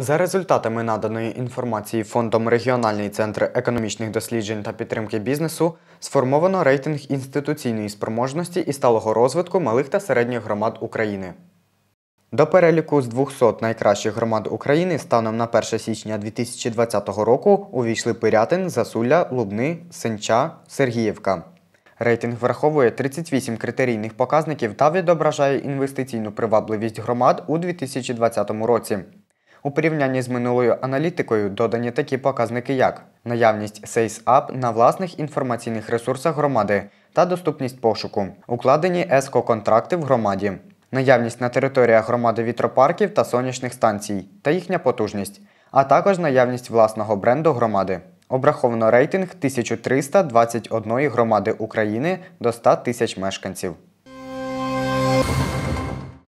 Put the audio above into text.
За результатами наданої інформації фондом Регіональний центр економічних досліджень та підтримки бізнесу сформовано рейтинг інституційної спроможності і сталого розвитку малих та середніх громад України. До переліку з 200 найкращих громад України станом на 1 січня 2020 року увійшли Пирятин, Засуля, Лубни, Сенча, Сергіївка. Рейтинг враховує 38 критерійних показників та відображає інвестиційну привабливість громад у 2020 році. У порівнянні з минулою аналітикою додані такі показники, як наявність АП на власних інформаційних ресурсах громади та доступність пошуку, укладені ЕСКО-контракти в громаді, наявність на територіях громади вітропарків та сонячних станцій та їхня потужність, а також наявність власного бренду громади. Обраховано рейтинг 1321 громади України до 100 тисяч мешканців.